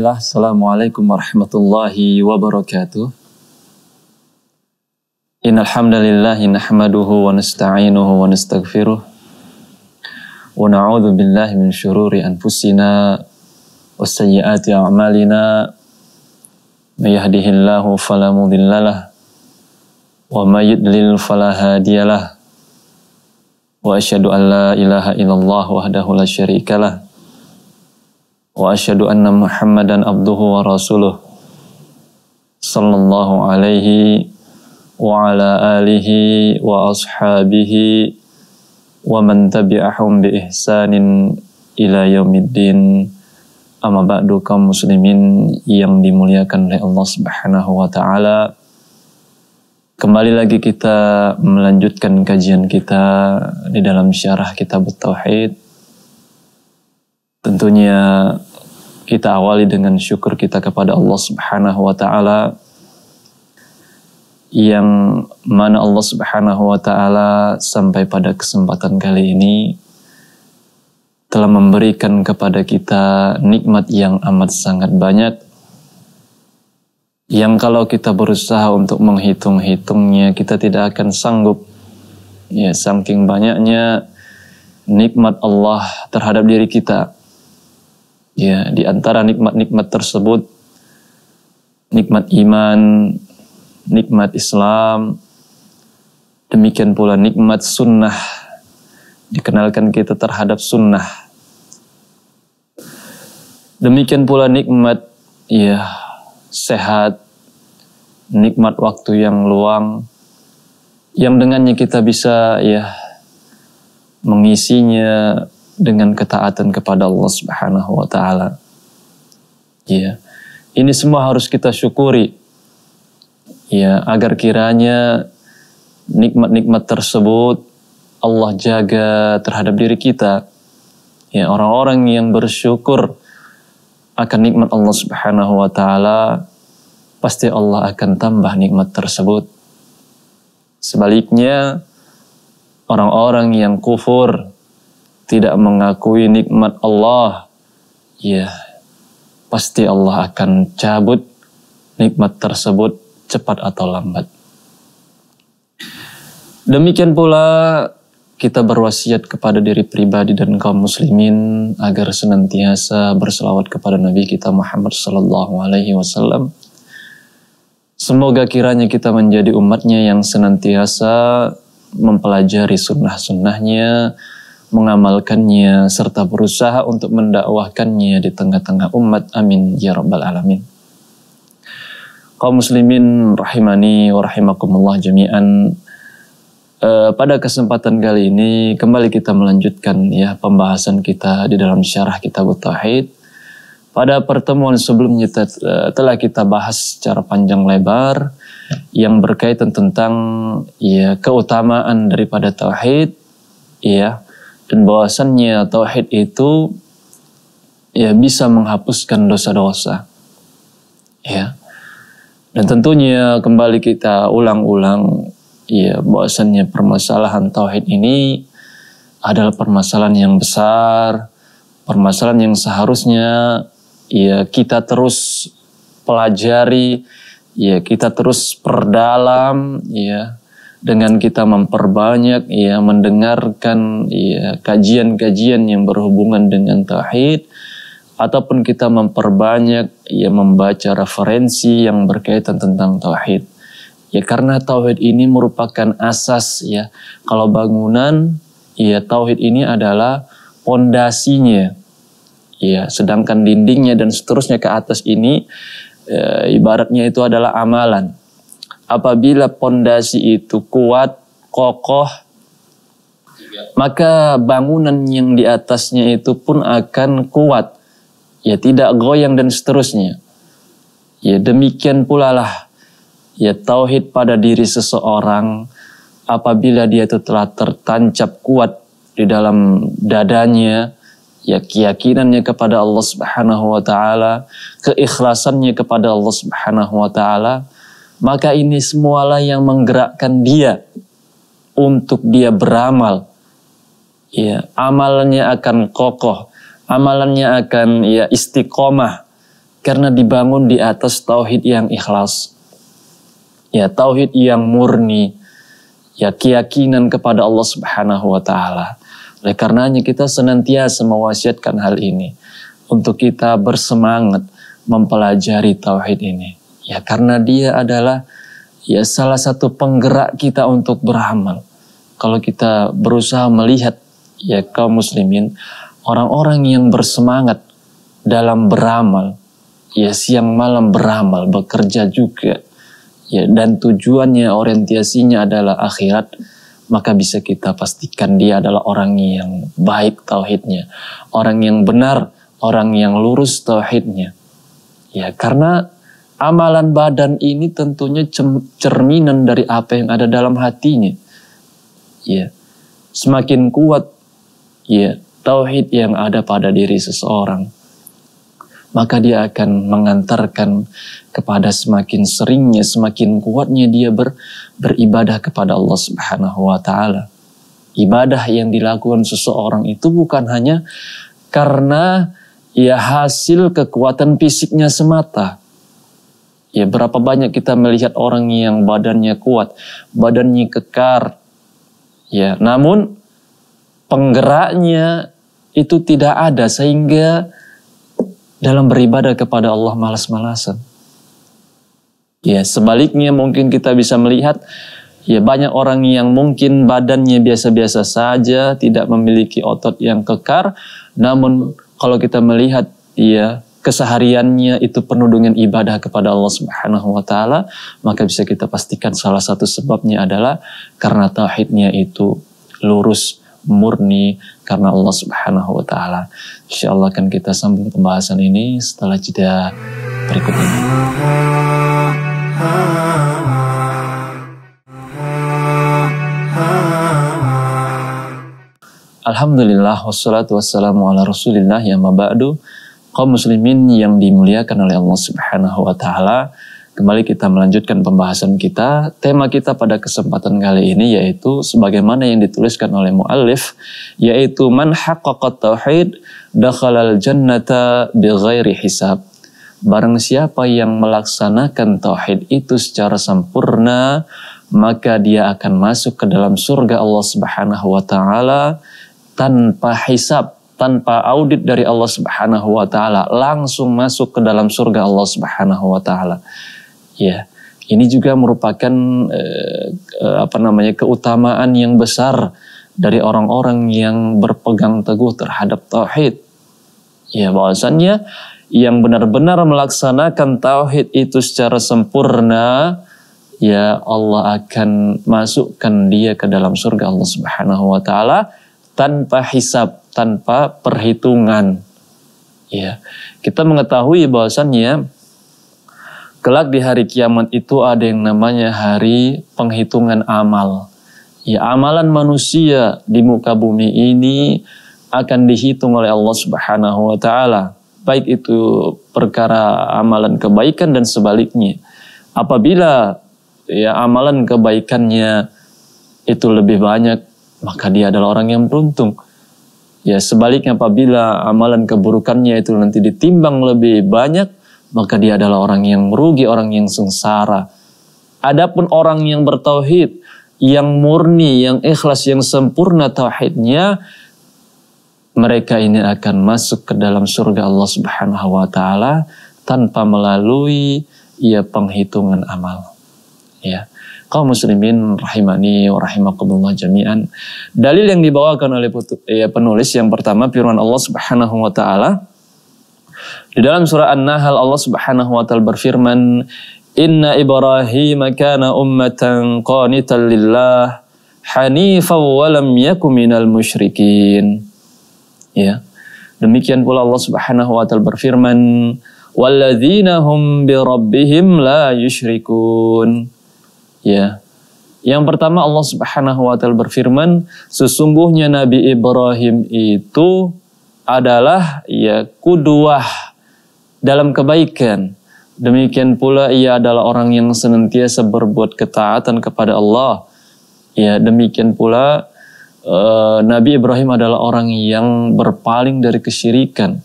Bismillah, Assalamualaikum warahmatullahi wabarakatuh. Innal nahmaduhu wa nasta'inuhu wa nastaghfiruh. Wa na'udzu billahi min shururi anfusina wa sayyiati a'malina. May yahdihillahu fala mudhillalah wa may yudlil Wa asyhadu an la ilaha illallah wahdahu la syarikalah wa asyhadu anna Muhammadan abduhu wa rasuluh sallallahu alaihi wa ala alihi wa ashabihi wa man tabi'ahum bi ihsanin ila yaumiddin amma ba'du kaum muslimin yang dimuliakan oleh Allah Subhanahu wa taala kembali lagi kita melanjutkan kajian kita di dalam syarah kitab tauhid tentunya kita awali dengan syukur kita kepada Allah Subhanahu wa taala yang mana Allah Subhanahu wa taala sampai pada kesempatan kali ini telah memberikan kepada kita nikmat yang amat sangat banyak yang kalau kita berusaha untuk menghitung-hitungnya kita tidak akan sanggup ya saking banyaknya nikmat Allah terhadap diri kita Ya, di antara nikmat-nikmat tersebut nikmat iman, nikmat Islam, demikian pula nikmat sunnah. Dikenalkan kita terhadap sunnah. Demikian pula nikmat ya sehat, nikmat waktu yang luang yang dengannya kita bisa ya mengisinya dengan ketaatan kepada Allah Subhanahu wa taala. Ya. Ini semua harus kita syukuri. Ya, agar kiranya nikmat-nikmat tersebut Allah jaga terhadap diri kita. Ya, orang-orang yang bersyukur akan nikmat Allah Subhanahu wa taala pasti Allah akan tambah nikmat tersebut. Sebaliknya orang-orang yang kufur tidak mengakui nikmat Allah, ya pasti Allah akan cabut nikmat tersebut cepat atau lambat. Demikian pula kita berwasiat kepada diri pribadi dan kaum muslimin agar senantiasa berselawat kepada Nabi kita Muhammad Sallallahu Alaihi Wasallam. Semoga kiranya kita menjadi umatnya yang senantiasa mempelajari sunnah-sunnahnya, mengamalkannya serta berusaha untuk mendakwahkannya di tengah-tengah umat. Amin ya rabbal alamin. Kaum muslimin rahimani wa rahimakumullah jami'an. E, pada kesempatan kali ini kembali kita melanjutkan ya pembahasan kita di dalam syarah kitab tauhid. Pada pertemuan sebelumnya eh, telah kita bahas secara panjang lebar yang berkaitan tentang ya keutamaan daripada tauhid ya dan bahwasannya tauhid itu ya bisa menghapuskan dosa-dosa. Ya. Dan tentunya kembali kita ulang-ulang ya bahwasannya permasalahan tauhid ini adalah permasalahan yang besar, permasalahan yang seharusnya ya kita terus pelajari, ya kita terus perdalam, ya dengan kita memperbanyak ya mendengarkan ya kajian-kajian yang berhubungan dengan tauhid ataupun kita memperbanyak ya membaca referensi yang berkaitan tentang tauhid. Ya karena tauhid ini merupakan asas ya. Kalau bangunan ya tauhid ini adalah pondasinya. Ya, sedangkan dindingnya dan seterusnya ke atas ini e, ibaratnya itu adalah amalan apabila pondasi itu kuat, kokoh, maka bangunan yang di atasnya itu pun akan kuat. Ya tidak goyang dan seterusnya. Ya demikian pula lah ya tauhid pada diri seseorang apabila dia itu telah tertancap kuat di dalam dadanya ya keyakinannya kepada Allah Subhanahu wa taala, keikhlasannya kepada Allah Subhanahu wa taala, maka ini semualah yang menggerakkan dia untuk dia beramal. Ya, amalannya akan kokoh, amalannya akan ya istiqomah karena dibangun di atas tauhid yang ikhlas. Ya, tauhid yang murni, ya keyakinan kepada Allah Subhanahu wa taala. Oleh karenanya kita senantiasa mewasiatkan hal ini untuk kita bersemangat mempelajari tauhid ini. Ya karena dia adalah ya salah satu penggerak kita untuk beramal. Kalau kita berusaha melihat ya kaum muslimin, orang-orang yang bersemangat dalam beramal, ya siang malam beramal, bekerja juga, ya dan tujuannya orientasinya adalah akhirat, maka bisa kita pastikan dia adalah orang yang baik tauhidnya, orang yang benar, orang yang lurus tauhidnya. Ya, karena Amalan badan ini tentunya cerminan dari apa yang ada dalam hatinya. Ya. Semakin kuat ya tauhid yang ada pada diri seseorang, maka dia akan mengantarkan kepada semakin seringnya, semakin kuatnya dia ber, beribadah kepada Allah Subhanahu wa taala. Ibadah yang dilakukan seseorang itu bukan hanya karena ya hasil kekuatan fisiknya semata, Ya, berapa banyak kita melihat orang yang badannya kuat, badannya kekar. Ya, namun penggeraknya itu tidak ada sehingga dalam beribadah kepada Allah malas-malasan. Ya, sebaliknya mungkin kita bisa melihat ya banyak orang yang mungkin badannya biasa-biasa saja, tidak memiliki otot yang kekar, namun kalau kita melihat ya kesehariannya itu penuh dengan ibadah kepada Allah Subhanahu wa taala, maka bisa kita pastikan salah satu sebabnya adalah karena tauhidnya itu lurus, murni karena Allah Subhanahu wa taala. Insyaallah akan kita sambung pembahasan ini setelah jeda berikut ini. Alhamdulillah wassalatu wassalamu ala rasulillah ya mabadu kaum muslimin yang dimuliakan oleh Allah Subhanahu wa taala. Kembali kita melanjutkan pembahasan kita. Tema kita pada kesempatan kali ini yaitu sebagaimana yang dituliskan oleh muallif yaitu man haqqaqat tauhid dakhalal jannata bighairi hisab. Barang siapa yang melaksanakan tauhid itu secara sempurna, maka dia akan masuk ke dalam surga Allah Subhanahu wa taala tanpa hisab, tanpa audit dari Allah Subhanahu wa taala langsung masuk ke dalam surga Allah Subhanahu wa taala. Ya. Ini juga merupakan eh, eh, apa namanya keutamaan yang besar dari orang-orang yang berpegang teguh terhadap tauhid. Ya, bahwasannya yang benar-benar melaksanakan tauhid itu secara sempurna, ya Allah akan masukkan dia ke dalam surga Allah Subhanahu wa taala tanpa hisab tanpa perhitungan. Ya, kita mengetahui bahwasannya kelak di hari kiamat itu ada yang namanya hari penghitungan amal. Ya, amalan manusia di muka bumi ini akan dihitung oleh Allah Subhanahu wa taala. Baik itu perkara amalan kebaikan dan sebaliknya. Apabila ya amalan kebaikannya itu lebih banyak, maka dia adalah orang yang beruntung Ya sebaliknya apabila amalan keburukannya itu nanti ditimbang lebih banyak, maka dia adalah orang yang rugi, orang yang sengsara. Adapun orang yang bertauhid, yang murni, yang ikhlas, yang sempurna tauhidnya, mereka ini akan masuk ke dalam surga Allah Subhanahu wa taala tanpa melalui ya penghitungan amal ya kaum muslimin rahimani wa rahimakumullah jami'an dalil yang dibawakan oleh ya, penulis yang pertama firman Allah Subhanahu wa taala di dalam surah An-Nahl Allah Subhanahu wa taala berfirman Inna Ibrahim kana ummatan qanitan lillah hanifan wa lam yakum minal musyrikin. Ya. Demikian pula Allah Subhanahu wa taala berfirman, "Walladzina hum bi rabbihim la yusyrikun." Ya. Yang pertama Allah Subhanahu wa taala berfirman, sesungguhnya Nabi Ibrahim itu adalah ya kuduah dalam kebaikan. Demikian pula ia adalah orang yang senantiasa berbuat ketaatan kepada Allah. Ya, demikian pula eh, Nabi Ibrahim adalah orang yang berpaling dari kesyirikan.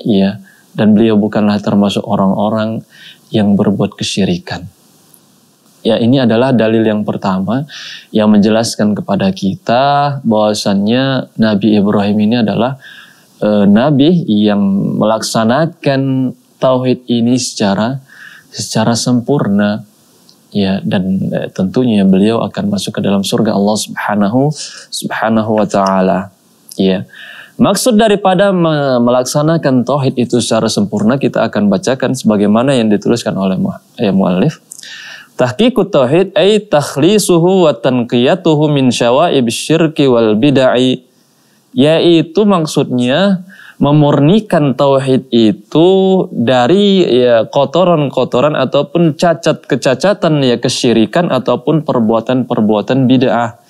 Ya, dan beliau bukanlah termasuk orang-orang yang berbuat kesyirikan. Ya, ini adalah dalil yang pertama yang menjelaskan kepada kita bahwasannya Nabi Ibrahim ini adalah e, nabi yang melaksanakan tauhid ini secara secara sempurna ya dan e, tentunya beliau akan masuk ke dalam surga Allah Subhanahu Subhanahu wa taala. Ya. Maksud daripada melaksanakan tauhid itu secara sempurna kita akan bacakan sebagaimana yang dituliskan oleh ya, muallif. Tahqiqut tauhid ay takhlisuhu wa tanqiyatuhu min syawaib syirki wal bid'ai yaitu maksudnya memurnikan tauhid itu dari ya kotoran-kotoran ataupun cacat-kecacatan ya kesyirikan ataupun perbuatan-perbuatan bid'ah.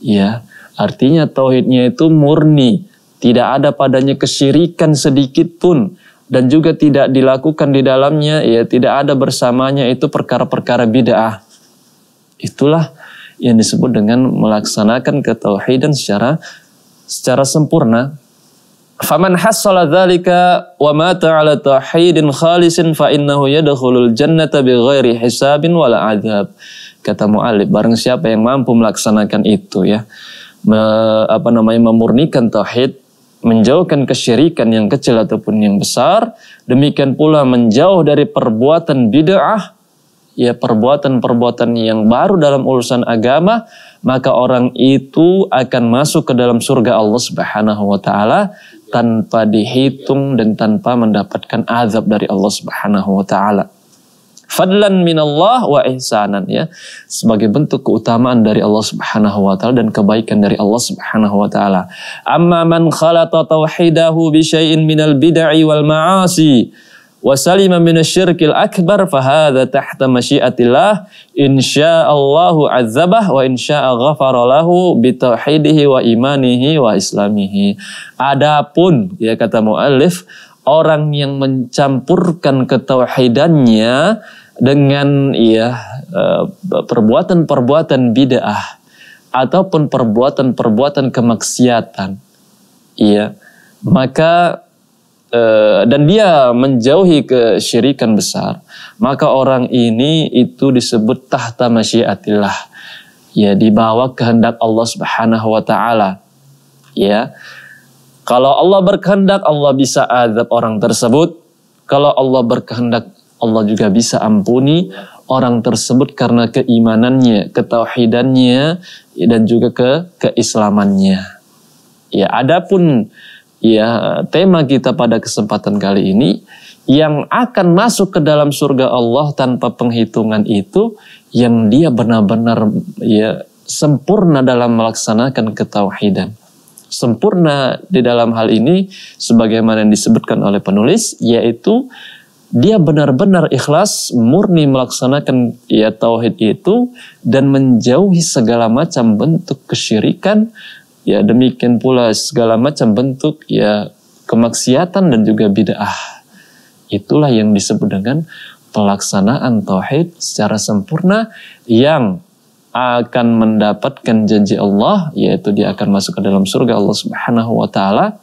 Ya, artinya tauhidnya itu murni, tidak ada padanya kesyirikan sedikit pun dan juga tidak dilakukan di dalamnya ya tidak ada bersamanya itu perkara-perkara bid'ah. Itulah yang disebut dengan melaksanakan ketauhidan secara secara sempurna. Faman hasala dzalika wa mata ala tauhidin khalisin fa innahu yadkhulul jannata bighairi hisabin wala adzab. Kata muallif, barang siapa yang mampu melaksanakan itu ya, me, apa namanya memurnikan tauhid menjauhkan kesyirikan yang kecil ataupun yang besar, demikian pula menjauh dari perbuatan bid'ah, ya perbuatan-perbuatan yang baru dalam urusan agama, maka orang itu akan masuk ke dalam surga Allah Subhanahu wa taala tanpa dihitung dan tanpa mendapatkan azab dari Allah Subhanahu wa taala fadlan minallah wa ihsanan ya sebagai bentuk keutamaan dari Allah Subhanahu wa taala dan kebaikan dari Allah Subhanahu wa taala amma man khalata tauhidahu bi syai'in minal bid'i wal ma'asi wa salima minasyirkil akbar hadza tahta masyiatillah insyaallah azzabah wa insya'a ghafara lahu bi tauhidihi wa imanihi wa islamihi adapun ya kata muallif orang yang mencampurkan ketauhidannya dengan ya perbuatan-perbuatan bid'ah ataupun perbuatan-perbuatan kemaksiatan. Iya, maka eh, dan dia menjauhi kesyirikan besar, maka orang ini itu disebut tahta masyiatillah. Ya, di bawah kehendak Allah Subhanahu wa taala. Ya. Kalau Allah berkehendak Allah bisa azab orang tersebut. Kalau Allah berkehendak Allah juga bisa ampuni orang tersebut karena keimanannya, ketauhidannya dan juga ke keislamannya. Ya, adapun ya tema kita pada kesempatan kali ini yang akan masuk ke dalam surga Allah tanpa penghitungan itu yang dia benar-benar ya sempurna dalam melaksanakan ketauhidan. Sempurna di dalam hal ini sebagaimana yang disebutkan oleh penulis yaitu dia benar-benar ikhlas murni melaksanakan ya tauhid itu dan menjauhi segala macam bentuk kesyirikan ya demikian pula segala macam bentuk ya kemaksiatan dan juga bid'ah. Itulah yang disebut dengan pelaksanaan tauhid secara sempurna yang akan mendapatkan janji Allah yaitu dia akan masuk ke dalam surga Allah Subhanahu wa taala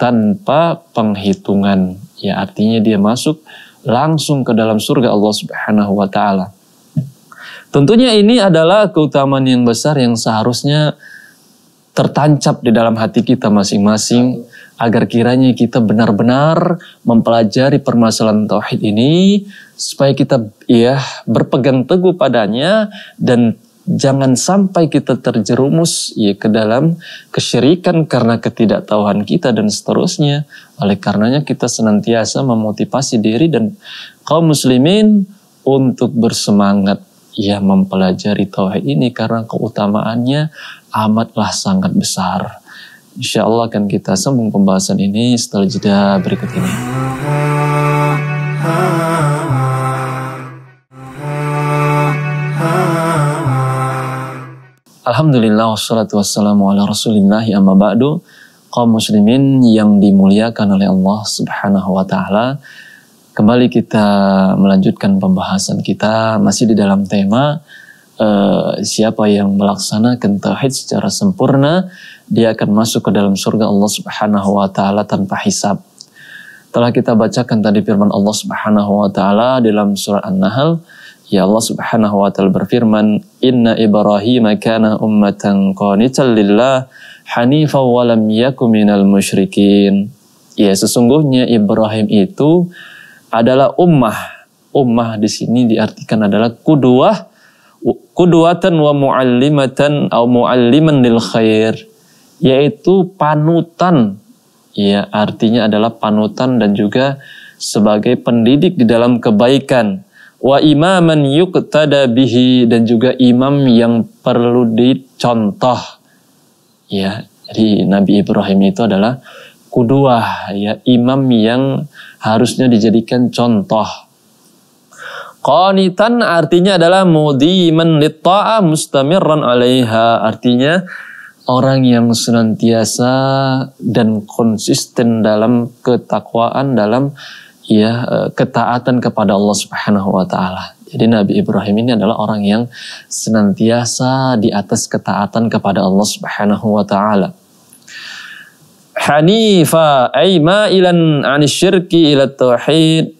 tanpa penghitungan Ya artinya dia masuk langsung ke dalam surga Allah Subhanahu wa taala. Tentunya ini adalah keutamaan yang besar yang seharusnya tertancap di dalam hati kita masing-masing agar kiranya kita benar-benar mempelajari permasalahan tauhid ini supaya kita ya berpegang teguh padanya dan jangan sampai kita terjerumus ya ke dalam kesyirikan karena ketidaktahuan kita dan seterusnya. Oleh karenanya kita senantiasa memotivasi diri dan kaum muslimin untuk bersemangat ya mempelajari tauhid ini karena keutamaannya amatlah sangat besar. Insya Allah akan kita sambung pembahasan ini setelah jeda berikut ini. Alhamdulillah wassalatu wassalamu ala rasulillah ya amma ba'du kaum muslimin yang dimuliakan oleh Allah subhanahu wa ta'ala kembali kita melanjutkan pembahasan kita masih di dalam tema uh, siapa yang melaksanakan tauhid secara sempurna dia akan masuk ke dalam surga Allah subhanahu wa ta'ala tanpa hisab telah kita bacakan tadi firman Allah subhanahu wa ta'ala dalam surah An-Nahl Ya Allah Subhanahu wa taala berfirman, "Inna Ibrahim kana ummatan qanital lillah hanifan walam yaku minal musyrikin." Ya, sesungguhnya Ibrahim itu adalah ummah. Ummah di sini diartikan adalah kuduah kuduatan wa muallimatan atau mualliman lil khair yaitu panutan ya artinya adalah panutan dan juga sebagai pendidik di dalam kebaikan wa imaman yuqtada bihi dan juga imam yang perlu dicontoh ya jadi Nabi Ibrahim itu adalah kuduah ya imam yang harusnya dijadikan contoh qanitan artinya adalah mudiman litta'a mustamirran 'alaiha artinya orang yang senantiasa dan konsisten dalam ketakwaan dalam ya e, ketaatan kepada Allah Subhanahu wa taala. Jadi Nabi Ibrahim ini adalah orang yang senantiasa di atas ketaatan kepada Allah Subhanahu wa taala. Hanifa ay ma'ilan 'an syirki ila tauhid.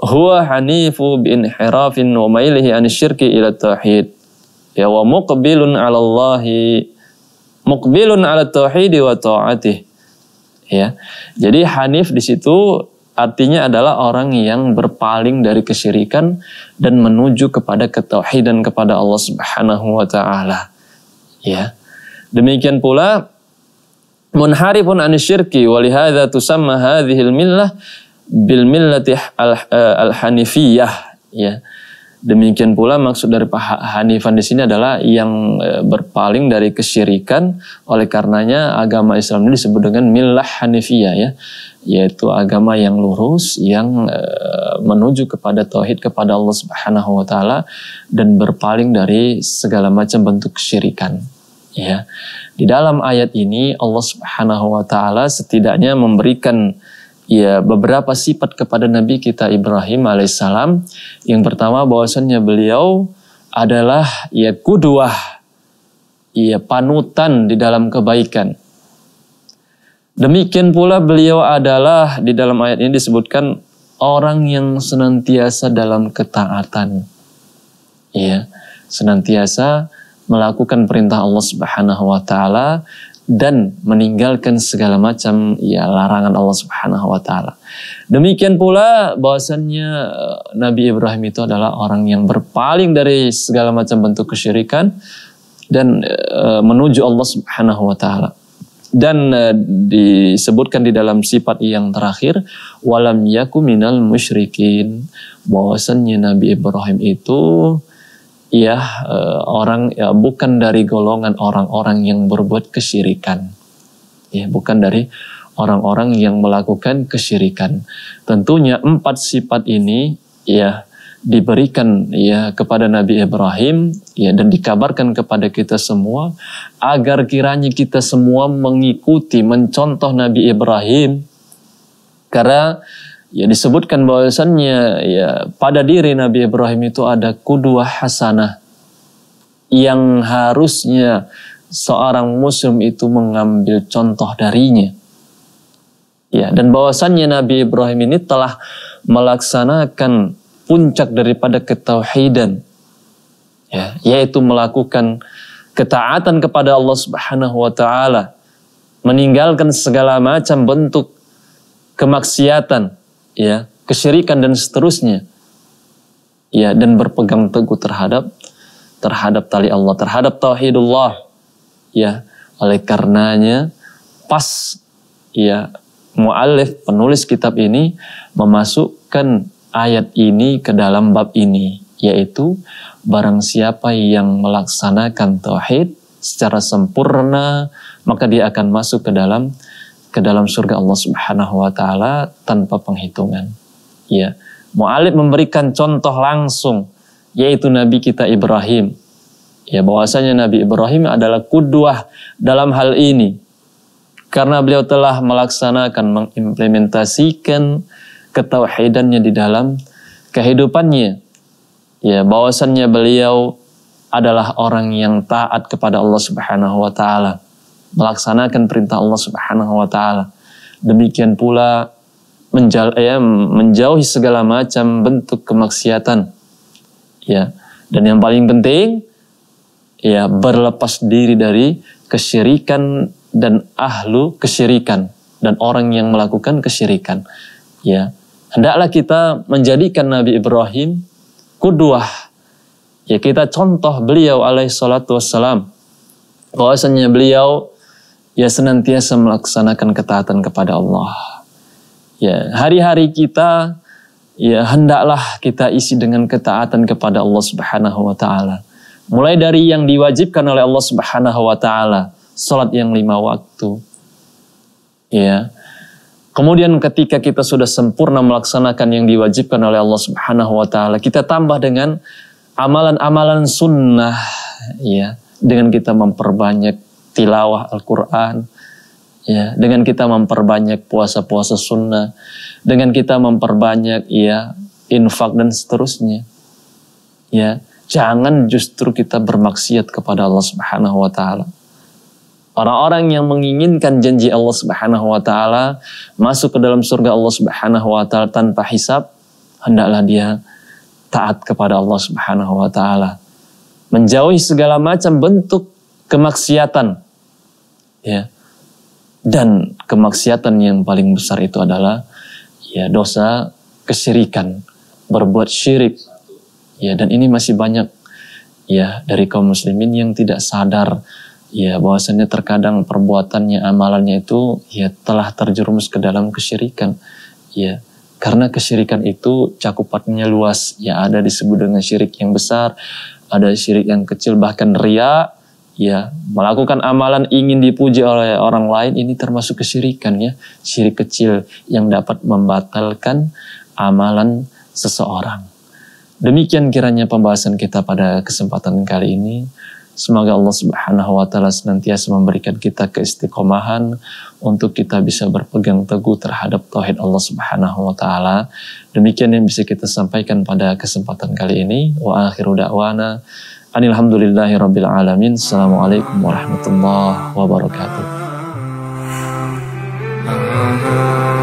Huwa hanifu bi inhirafin wa mailihi an syirki ila tauhid. Ya wa muqbilun 'ala Allah muqbilun 'ala tauhid wa ta'atihi Ya. Jadi hanif di situ Artinya adalah orang yang berpaling dari kesyirikan dan menuju kepada ketauhidan kepada Allah Subhanahu wa taala. Ya. Demikian pula munharifun an syirki walihadza tusamma hadhil millah bil millati eh, al-hanifiyah ya. Demikian pula maksud dari Pak Hanifan di sini adalah yang eh, berpaling dari kesyirikan oleh karenanya agama Islam ini disebut dengan milah hanifiyah ya yaitu agama yang lurus yang eh, menuju kepada tauhid kepada Allah Subhanahu wa taala dan berpaling dari segala macam bentuk kesyirikan ya. Di dalam ayat ini Allah Subhanahu wa taala setidaknya memberikan ya beberapa sifat kepada Nabi kita Ibrahim alaihissalam. Yang pertama bahwasannya beliau adalah ya kuduah, ya panutan di dalam kebaikan. Demikian pula beliau adalah di dalam ayat ini disebutkan orang yang senantiasa dalam ketaatan. Ya, senantiasa melakukan perintah Allah Subhanahu wa taala dan meninggalkan segala macam ya larangan Allah Subhanahu wa taala. Demikian pula bahwasannya eh, Nabi Ibrahim itu adalah orang yang berpaling dari segala macam bentuk kesyirikan dan e, menuju Allah Subhanahu wa taala. Dan e, disebutkan di dalam sifat yang terakhir walam yakuminal musyrikin bahwasannya Nabi Ibrahim itu Ya uh, orang ya, bukan dari golongan orang-orang yang berbuat kesyirikan. Ya, bukan dari orang-orang yang melakukan kesyirikan. Tentunya empat sifat ini ya diberikan ya kepada Nabi Ibrahim ya dan dikabarkan kepada kita semua agar kiranya kita semua mengikuti mencontoh Nabi Ibrahim karena ya disebutkan bahwasannya ya pada diri Nabi Ibrahim itu ada kudua hasanah yang harusnya seorang muslim itu mengambil contoh darinya. Ya, dan bahwasannya Nabi Ibrahim ini telah melaksanakan puncak daripada ketauhidan ya, yaitu melakukan ketaatan kepada Allah Subhanahu wa taala, meninggalkan segala macam bentuk kemaksiatan ya, kesyirikan dan seterusnya. Ya, dan berpegang teguh terhadap terhadap tali Allah, terhadap tauhidullah. Ya, oleh karenanya pas ya muallif penulis kitab ini memasukkan ayat ini ke dalam bab ini yaitu barang siapa yang melaksanakan tauhid secara sempurna maka dia akan masuk ke dalam ke dalam surga Allah Subhanahu wa taala tanpa penghitungan. Ya. Mu'alib memberikan contoh langsung yaitu nabi kita Ibrahim. Ya bahwasanya Nabi Ibrahim adalah kuduah dalam hal ini. Karena beliau telah melaksanakan mengimplementasikan ketauhidannya di dalam kehidupannya. Ya, bahwasannya beliau adalah orang yang taat kepada Allah Subhanahu wa taala melaksanakan perintah Allah Subhanahu wa taala. Demikian pula menjauh, ya, menjauhi segala macam bentuk kemaksiatan. Ya. Dan yang paling penting ya berlepas diri dari kesyirikan dan ahlu kesyirikan dan orang yang melakukan kesyirikan. Ya. Hendaklah kita menjadikan Nabi Ibrahim kuduah. Ya kita contoh beliau alaihi salatu wassalam. Bahwasanya beliau ya senantiasa melaksanakan ketaatan kepada Allah. Ya, hari-hari kita ya hendaklah kita isi dengan ketaatan kepada Allah Subhanahu wa taala. Mulai dari yang diwajibkan oleh Allah Subhanahu wa taala, salat yang lima waktu. Ya. Kemudian ketika kita sudah sempurna melaksanakan yang diwajibkan oleh Allah Subhanahu wa taala, kita tambah dengan amalan-amalan sunnah ya, dengan kita memperbanyak tilawah Al-Quran, ya dengan kita memperbanyak puasa-puasa sunnah, dengan kita memperbanyak ya infak dan seterusnya, ya jangan justru kita bermaksiat kepada Allah Subhanahu Wa Taala. Orang-orang yang menginginkan janji Allah Subhanahu Wa Taala masuk ke dalam surga Allah Subhanahu Wa Taala tanpa hisab, hendaklah dia taat kepada Allah Subhanahu wa taala. Menjauhi segala macam bentuk kemaksiatan ya. Dan kemaksiatan yang paling besar itu adalah ya dosa kesyirikan, berbuat syirik. Ya, dan ini masih banyak ya dari kaum muslimin yang tidak sadar ya bahwasanya terkadang perbuatannya amalannya itu ya telah terjerumus ke dalam kesyirikan. Ya, karena kesyirikan itu cakupannya luas ya ada disebut dengan syirik yang besar ada syirik yang kecil bahkan riak ya melakukan amalan ingin dipuji oleh orang lain ini termasuk kesyirikan ya syirik kecil yang dapat membatalkan amalan seseorang demikian kiranya pembahasan kita pada kesempatan kali ini Semoga Allah Subhanahu wa taala senantiasa memberikan kita keistiqomahan untuk kita bisa berpegang teguh terhadap tauhid Allah Subhanahu wa taala. Demikian yang bisa kita sampaikan pada kesempatan kali ini. Wa akhiru da'wana Alhamdulillahi Rabbil Alamin. Assalamualaikum warahmatullahi wabarakatuh.